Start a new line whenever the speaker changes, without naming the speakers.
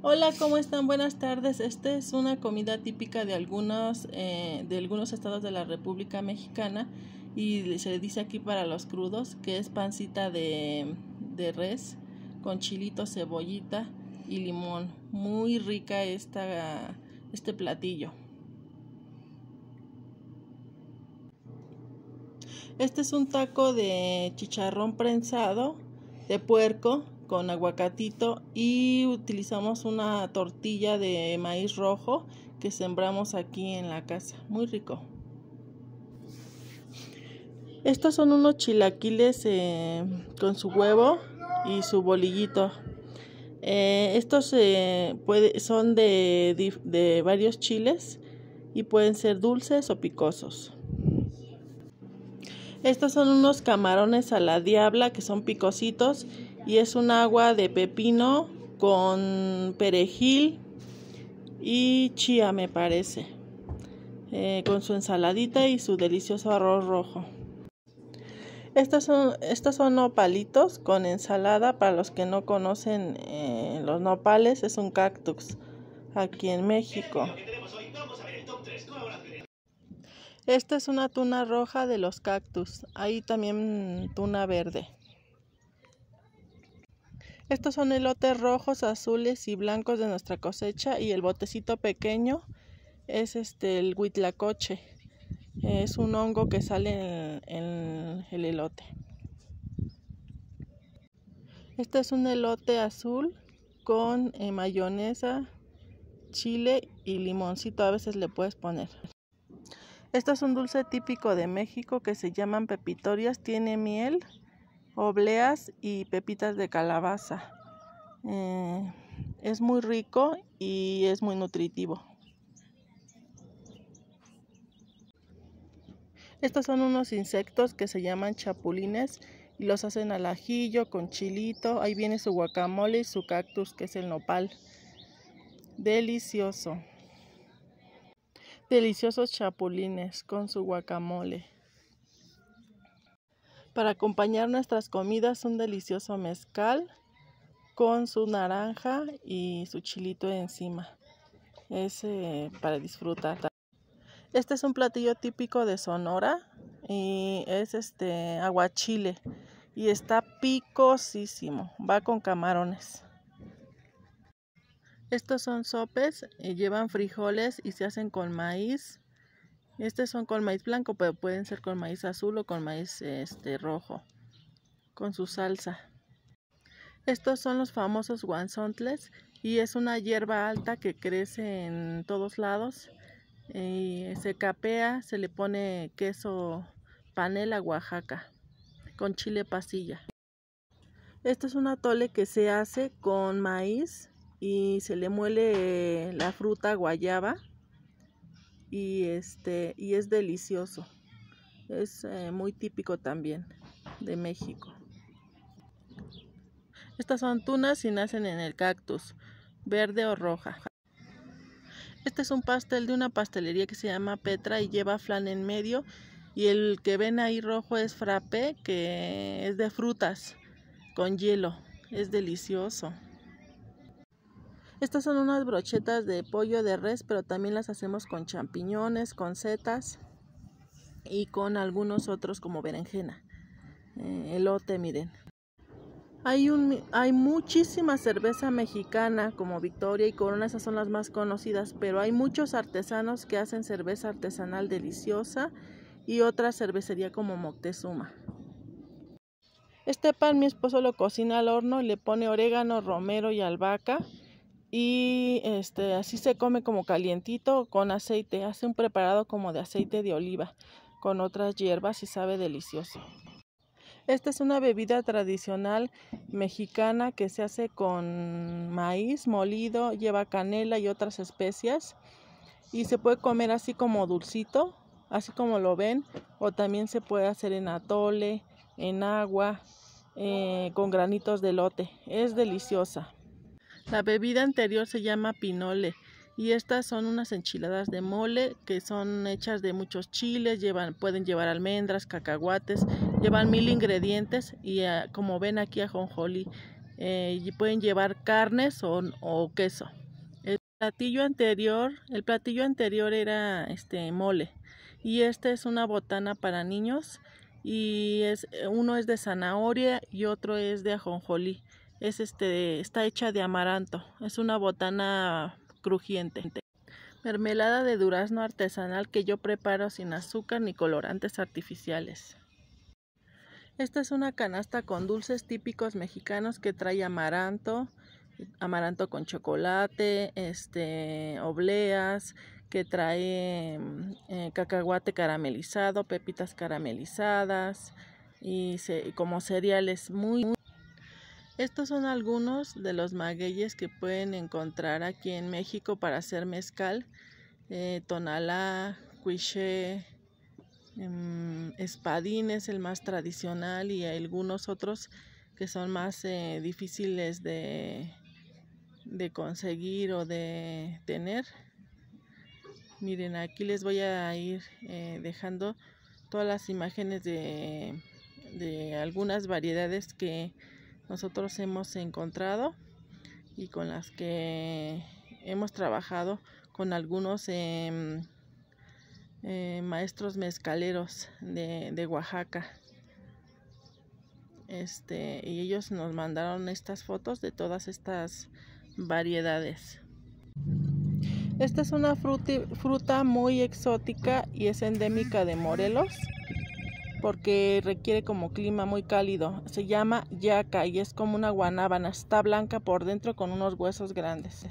Hola, ¿cómo están? Buenas tardes. Esta es una comida típica de algunos, eh, de algunos estados de la República Mexicana y se dice aquí para los crudos que es pancita de, de res con chilito, cebollita y limón. Muy rica esta, este platillo. Este es un taco de chicharrón prensado de puerco con aguacatito y utilizamos una tortilla de maíz rojo que sembramos aquí en la casa. Muy rico. Estos son unos chilaquiles eh, con su huevo y su bolillito. Eh, estos eh, son de, de varios chiles y pueden ser dulces o picosos. Estos son unos camarones a la diabla que son picositos y es un agua de pepino con perejil y chía me parece eh, con su ensaladita y su delicioso arroz rojo estos son, estos son nopalitos con ensalada para los que no conocen eh, los nopales es un cactus aquí en México esta es una tuna roja de los cactus Ahí también tuna verde estos son elotes rojos, azules y blancos de nuestra cosecha y el botecito pequeño es este el huitlacoche. Es un hongo que sale en, el elote. Este es un elote azul con eh, mayonesa, chile y limoncito a veces le puedes poner. Este es un dulce típico de México que se llaman pepitorias, tiene miel obleas y pepitas de calabaza. Eh, es muy rico y es muy nutritivo. Estos son unos insectos que se llaman chapulines y los hacen al ajillo con chilito. Ahí viene su guacamole y su cactus que es el nopal. Delicioso. Deliciosos chapulines con su guacamole. Para acompañar nuestras comidas un delicioso mezcal con su naranja y su chilito encima. Es eh, para disfrutar. Este es un platillo típico de Sonora y es este aguachile y está picosísimo. Va con camarones. Estos son sopes, eh, llevan frijoles y se hacen con maíz, estos son con maíz blanco, pero pueden ser con maíz azul o con maíz este, rojo, con su salsa. Estos son los famosos guanzontles y es una hierba alta que crece en todos lados. Eh, se capea, se le pone queso panela Oaxaca con chile pasilla. Esto es un atole que se hace con maíz y se le muele la fruta guayaba y este y es delicioso es eh, muy típico también de México estas son tunas y nacen en el cactus verde o roja este es un pastel de una pastelería que se llama Petra y lleva flan en medio y el que ven ahí rojo es frappe que es de frutas con hielo es delicioso estas son unas brochetas de pollo de res, pero también las hacemos con champiñones, con setas y con algunos otros como berenjena. Eh, elote, miren. Hay, un, hay muchísima cerveza mexicana como Victoria y Corona, esas son las más conocidas, pero hay muchos artesanos que hacen cerveza artesanal deliciosa y otra cervecería como Moctezuma. Este pan mi esposo lo cocina al horno y le pone orégano, romero y albahaca y este así se come como calientito con aceite. Hace un preparado como de aceite de oliva con otras hierbas y sabe delicioso. Esta es una bebida tradicional mexicana que se hace con maíz molido, lleva canela y otras especias y se puede comer así como dulcito, así como lo ven, o también se puede hacer en atole, en agua, eh, con granitos de lote. Es deliciosa. La bebida anterior se llama pinole y estas son unas enchiladas de mole que son hechas de muchos chiles, pueden llevar almendras, cacahuates, llevan mil ingredientes y ah, como ven aquí ajonjolí, eh, y pueden llevar carnes o, o, queso. El platillo anterior, el platillo anterior era este mole y esta es una botana para niños y es uno es de zanahoria y otro es de ajonjolí este, está hecha de amaranto, es una botana crujiente. Mermelada de durazno artesanal que yo preparo sin azúcar ni colorantes artificiales. Esta es una canasta con dulces típicos mexicanos que trae amaranto, amaranto con chocolate, este, obleas, que trae mm, eh, cacahuate caramelizado, pepitas caramelizadas y, como cereales muy estos son algunos de los magueyes que pueden encontrar aquí en México para hacer mezcal. Eh, tonalá, cuiche, em, espadín es el más tradicional y algunos otros que son más eh, difíciles de, de conseguir o de tener. Miren, aquí les voy a ir eh, dejando todas las imágenes de algunas variedades que nosotros hemos encontrado y con las que hemos trabajado con algunos em, eh, maestros mezcaleros de, Oaxaca. Este, y ellos nos mandaron estas fotos de todas estas variedades. Esta es una fruta muy exótica y es endémica de Morelos porque requiere como clima muy cálido. Se llama yaca y es como una guanábana. Está blanca por dentro con unos huesos grandes.